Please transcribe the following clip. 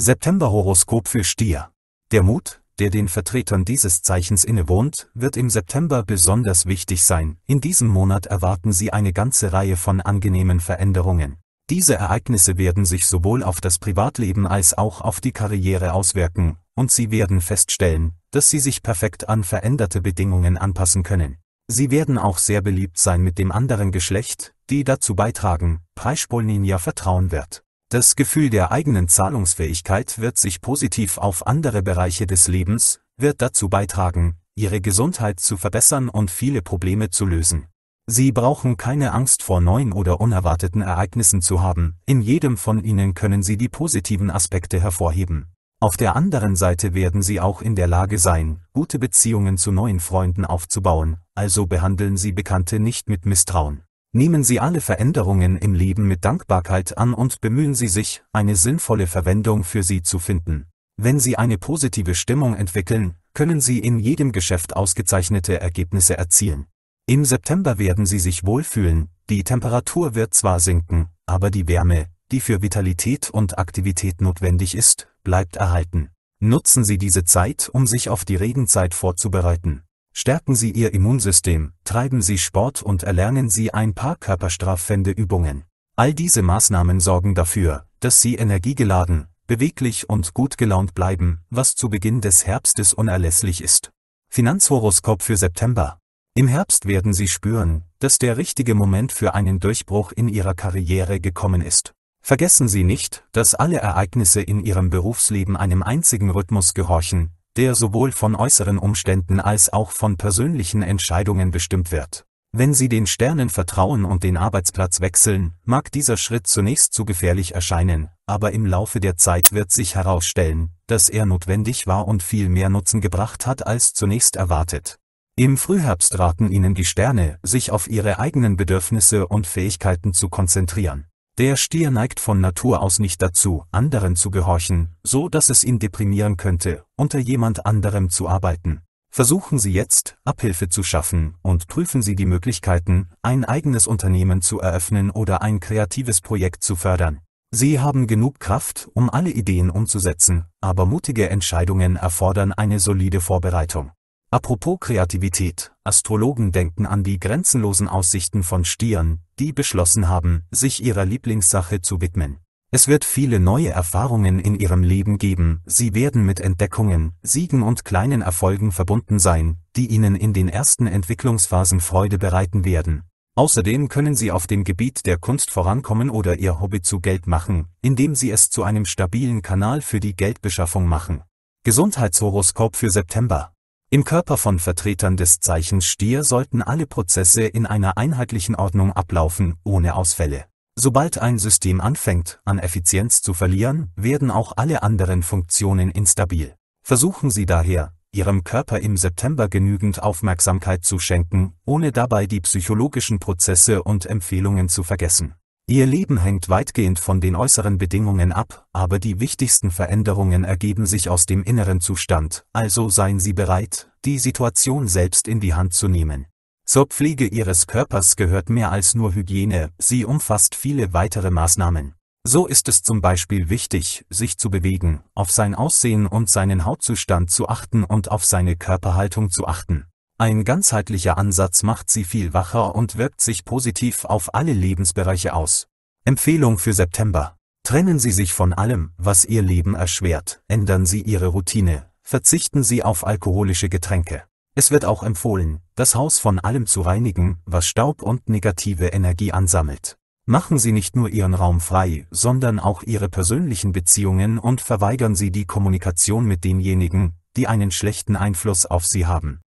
Septemberhoroskop für Stier. Der Mut, der den Vertretern dieses Zeichens innewohnt, wird im September besonders wichtig sein. In diesem Monat erwarten Sie eine ganze Reihe von angenehmen Veränderungen. Diese Ereignisse werden sich sowohl auf das Privatleben als auch auf die Karriere auswirken, und Sie werden feststellen, dass Sie sich perfekt an veränderte Bedingungen anpassen können. Sie werden auch sehr beliebt sein mit dem anderen Geschlecht, die dazu beitragen, Preispolninja vertrauen wird. Das Gefühl der eigenen Zahlungsfähigkeit wird sich positiv auf andere Bereiche des Lebens, wird dazu beitragen, ihre Gesundheit zu verbessern und viele Probleme zu lösen. Sie brauchen keine Angst vor neuen oder unerwarteten Ereignissen zu haben, in jedem von ihnen können Sie die positiven Aspekte hervorheben. Auf der anderen Seite werden Sie auch in der Lage sein, gute Beziehungen zu neuen Freunden aufzubauen, also behandeln Sie Bekannte nicht mit Misstrauen. Nehmen Sie alle Veränderungen im Leben mit Dankbarkeit an und bemühen Sie sich, eine sinnvolle Verwendung für sie zu finden. Wenn Sie eine positive Stimmung entwickeln, können Sie in jedem Geschäft ausgezeichnete Ergebnisse erzielen. Im September werden Sie sich wohlfühlen, die Temperatur wird zwar sinken, aber die Wärme, die für Vitalität und Aktivität notwendig ist, bleibt erhalten. Nutzen Sie diese Zeit, um sich auf die Regenzeit vorzubereiten. Stärken Sie Ihr Immunsystem, treiben Sie Sport und erlernen Sie ein paar körperstraffende Übungen. All diese Maßnahmen sorgen dafür, dass Sie energiegeladen, beweglich und gut gelaunt bleiben, was zu Beginn des Herbstes unerlässlich ist. Finanzhoroskop für September. Im Herbst werden Sie spüren, dass der richtige Moment für einen Durchbruch in Ihrer Karriere gekommen ist. Vergessen Sie nicht, dass alle Ereignisse in Ihrem Berufsleben einem einzigen Rhythmus gehorchen, der sowohl von äußeren Umständen als auch von persönlichen Entscheidungen bestimmt wird. Wenn Sie den Sternen vertrauen und den Arbeitsplatz wechseln, mag dieser Schritt zunächst zu gefährlich erscheinen, aber im Laufe der Zeit wird sich herausstellen, dass er notwendig war und viel mehr Nutzen gebracht hat als zunächst erwartet. Im Frühherbst raten Ihnen die Sterne, sich auf Ihre eigenen Bedürfnisse und Fähigkeiten zu konzentrieren. Der Stier neigt von Natur aus nicht dazu, anderen zu gehorchen, so dass es ihn deprimieren könnte, unter jemand anderem zu arbeiten. Versuchen Sie jetzt, Abhilfe zu schaffen und prüfen Sie die Möglichkeiten, ein eigenes Unternehmen zu eröffnen oder ein kreatives Projekt zu fördern. Sie haben genug Kraft, um alle Ideen umzusetzen, aber mutige Entscheidungen erfordern eine solide Vorbereitung. Apropos Kreativität, Astrologen denken an die grenzenlosen Aussichten von Stieren, die beschlossen haben, sich ihrer Lieblingssache zu widmen. Es wird viele neue Erfahrungen in ihrem Leben geben, sie werden mit Entdeckungen, Siegen und kleinen Erfolgen verbunden sein, die ihnen in den ersten Entwicklungsphasen Freude bereiten werden. Außerdem können sie auf dem Gebiet der Kunst vorankommen oder ihr Hobby zu Geld machen, indem sie es zu einem stabilen Kanal für die Geldbeschaffung machen. Gesundheitshoroskop für September im Körper von Vertretern des Zeichens Stier sollten alle Prozesse in einer einheitlichen Ordnung ablaufen, ohne Ausfälle. Sobald ein System anfängt, an Effizienz zu verlieren, werden auch alle anderen Funktionen instabil. Versuchen Sie daher, Ihrem Körper im September genügend Aufmerksamkeit zu schenken, ohne dabei die psychologischen Prozesse und Empfehlungen zu vergessen. Ihr Leben hängt weitgehend von den äußeren Bedingungen ab, aber die wichtigsten Veränderungen ergeben sich aus dem inneren Zustand, also seien Sie bereit, die Situation selbst in die Hand zu nehmen. Zur Pflege Ihres Körpers gehört mehr als nur Hygiene, sie umfasst viele weitere Maßnahmen. So ist es zum Beispiel wichtig, sich zu bewegen, auf sein Aussehen und seinen Hautzustand zu achten und auf seine Körperhaltung zu achten. Ein ganzheitlicher Ansatz macht sie viel wacher und wirkt sich positiv auf alle Lebensbereiche aus. Empfehlung für September. Trennen Sie sich von allem, was Ihr Leben erschwert, ändern Sie Ihre Routine, verzichten Sie auf alkoholische Getränke. Es wird auch empfohlen, das Haus von allem zu reinigen, was Staub und negative Energie ansammelt. Machen Sie nicht nur Ihren Raum frei, sondern auch Ihre persönlichen Beziehungen und verweigern Sie die Kommunikation mit denjenigen, die einen schlechten Einfluss auf Sie haben.